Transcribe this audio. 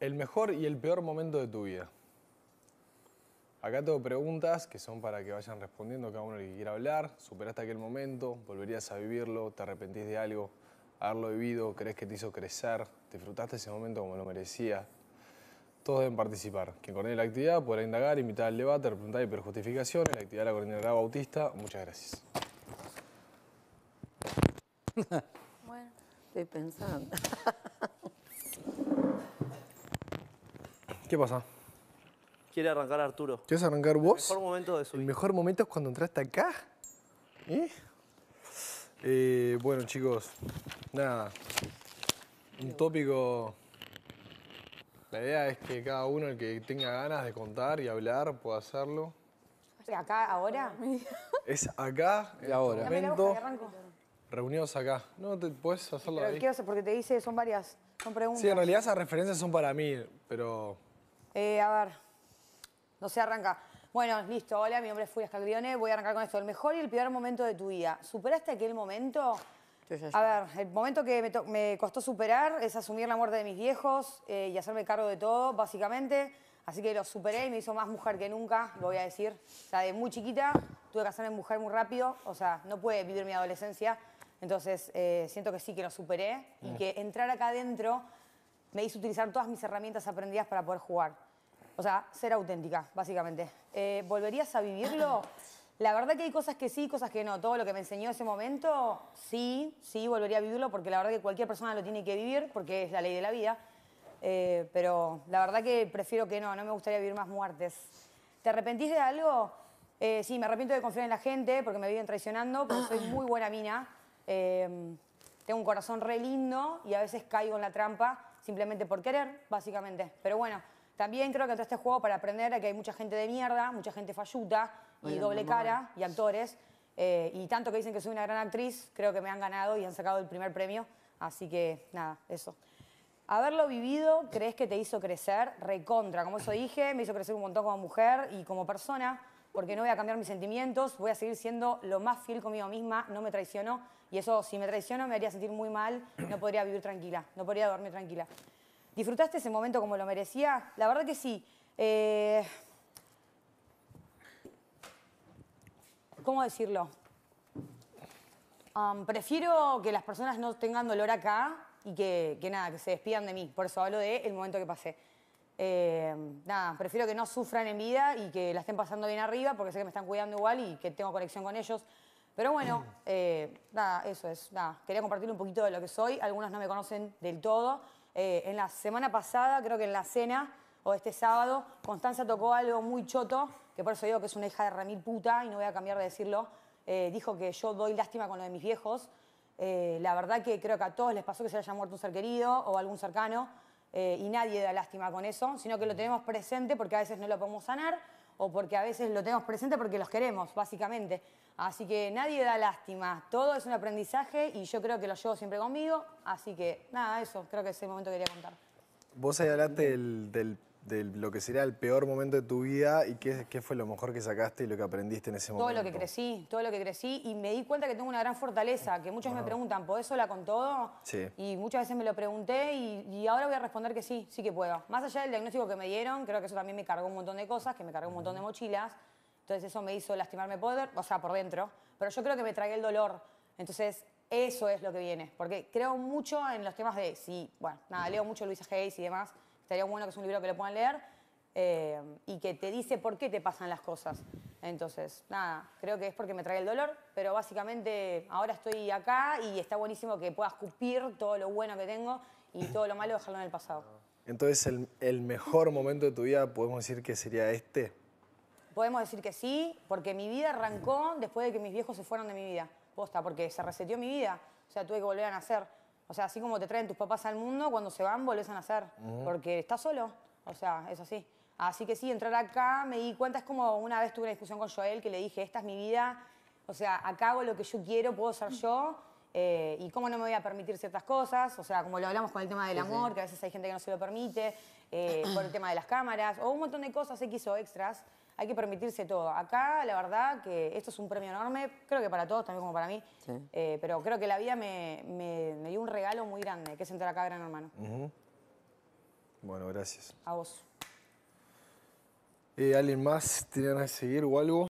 El mejor y el peor momento de tu vida. Acá tengo preguntas que son para que vayan respondiendo cada uno que quiera hablar. ¿Superaste aquel momento? ¿Volverías a vivirlo? ¿Te arrepentís de algo? ¿Haberlo vivido? ¿Crees que te hizo crecer? ¿Disfrutaste ese momento como lo merecía? Todos deben participar. Quien coordine la actividad podrá indagar, invitar al debate, preguntar y En La actividad la coordinará Bautista. Muchas gracias. Bueno, estoy pensando. ¿Qué pasa? Quiere arrancar Arturo. ¿Quieres arrancar vos? El mejor momento de mejor momento es cuando entraste acá. ¿Eh? ¿Eh? bueno, chicos, nada. Un tópico. La idea es que cada uno, el que tenga ganas de contar y hablar, pueda hacerlo. ¿Acá, ahora? Es acá, y este ahora. reunidos acá. No, te, puedes hacerlo pero, ahí. Porque te dice, son varias, son preguntas. Sí, en realidad esas referencias son para mí, pero eh, a ver, no se arranca. Bueno, listo, hola, mi nombre es Furia Escalgrione. voy a arrancar con esto. El mejor y el peor momento de tu vida. ¿Superaste aquel momento? a ver, el momento que me, costó superar es asumir la muerte de mis viejos eh, y hacerme cargo de todo, básicamente. Así que lo superé y me hizo más mujer que nunca, lo voy a decir. O sea, de muy chiquita tuve que hacerme mujer muy rápido, o sea, no pude vivir mi adolescencia. Entonces, eh, siento que sí que lo superé y que entrar acá adentro me hizo utilizar todas mis herramientas aprendidas para poder jugar. O sea, ser auténtica, básicamente. Eh, ¿Volverías a vivirlo? La verdad que hay cosas que sí, cosas que no. Todo lo que me enseñó ese momento, sí, sí, volvería a vivirlo porque la verdad que cualquier persona lo tiene que vivir porque es la ley de la vida. Eh, pero la verdad que prefiero que no, no me gustaría vivir más muertes. ¿Te arrepentís de algo? Eh, sí, me arrepiento de confiar en la gente porque me viven traicionando, pero soy muy buena mina. Em, tengo un corazón re lindo y a veces caigo en la trampa simplemente por querer, básicamente. Pero bueno, también creo que entraste este juego para aprender que hay mucha gente de mierda, mucha gente falluta y doble cara y actores. Eh, y tanto que dicen que soy una gran actriz, creo que me han ganado y han sacado el primer premio. Así que nada, eso. Haberlo vivido, ¿crees que te hizo crecer? Recontra, como eso dije, me hizo crecer un montón como mujer y como persona, porque no voy a cambiar mis sentimientos, voy a seguir siendo lo más fiel conmigo misma, no me traiciono, y eso si me traiciono me haría sentir muy mal, no podría vivir tranquila, no podría dormir tranquila. ¿Disfrutaste ese momento como lo merecía? La verdad que sí. Eh, ¿Cómo decirlo? Um, prefiero que las personas no tengan dolor acá y que, nada, que se despidan de mí. Por eso hablo de el momento que pasé. Eh, nada, prefiero que no sufran en vida y que la estén pasando bien arriba porque sé que me están cuidando igual y que tengo conexión con ellos. Pero bueno, eh, nada, eso es. Nada, quería compartir un poquito de lo que soy. Algunos no me conocen del todo. Eh, en la semana pasada, creo que en la cena o este sábado, Constanza tocó algo muy choto, que por eso digo que es una hija de remil puta y no voy a cambiar de decirlo. Eh, dijo que yo doy lástima con lo de mis viejos. Eh, la verdad que creo que a todos les pasó que se haya muerto un ser querido o algún cercano y nadie da lástima con eso, sino que lo tenemos presente porque a veces no lo podemos sanar o porque a veces lo tenemos presente porque los queremos, básicamente. Así que nadie da lástima, todo es un aprendizaje y yo creo que lo llevo siempre conmigo, así que nada, eso, creo que ese momento que quería contar. Vos ahí hablaste del de lo que sería el peor momento de tu vida y qué, fue lo mejor que sacaste y lo que aprendiste en ese momento. Todo lo que crecí, todo lo que crecí y me di cuenta que tengo una gran fortaleza, que muchos me preguntan, ¿podés sola con todo? Sí. Y muchas veces me lo pregunté y, ahora voy a responder que sí, sí que puedo. Más allá del diagnóstico que me dieron, creo que eso también me cargó un montón de cosas, que me cargó un montón de mochilas, entonces eso me hizo lastimarme poder, o sea, por dentro, pero yo creo que me tragué el dolor. Entonces, eso es lo que viene, porque creo mucho en los temas de, sí, bueno, nada, leo mucho Luisa Hayes y demás, estaría bueno que es un libro que lo puedan leer eh, y que te dice por qué te pasan las cosas. Entonces, nada, creo que es porque me trae el dolor, pero básicamente ahora estoy acá y está buenísimo que pueda escupir todo lo bueno que tengo y todo lo malo dejarlo en el pasado. Entonces, el, el mejor momento de tu vida podemos decir que sería este. Podemos decir que sí, porque mi vida arrancó después de que mis viejos se fueron de mi vida. Posta, porque se reseteó mi vida. O sea, tuve que volver a nacer. O sea, así como te traen tus papás al mundo, cuando se van volvés a nacer, porque estás solo. O sea, es así. Así que sí, entrar acá me di cuenta, es como una vez tuve una discusión con Joel que le dije, esta es mi vida, o sea, acá hago lo que yo quiero, puedo ser yo eh, y cómo no me voy a permitir ciertas cosas, o sea, como lo hablamos con el tema del amor, que a veces hay gente que no se lo permite, eh, por el tema de las cámaras, o un montón de cosas X o extras, hay que permitirse todo. Acá, la verdad, que esto es un premio enorme, creo que para todos, también como para mí, eh, pero creo que la vida me, dio un regalo muy grande, que es entrar acá, gran hermano. Bueno, gracias. A vos. Eh, ¿Alguien más tiene que seguir o algo?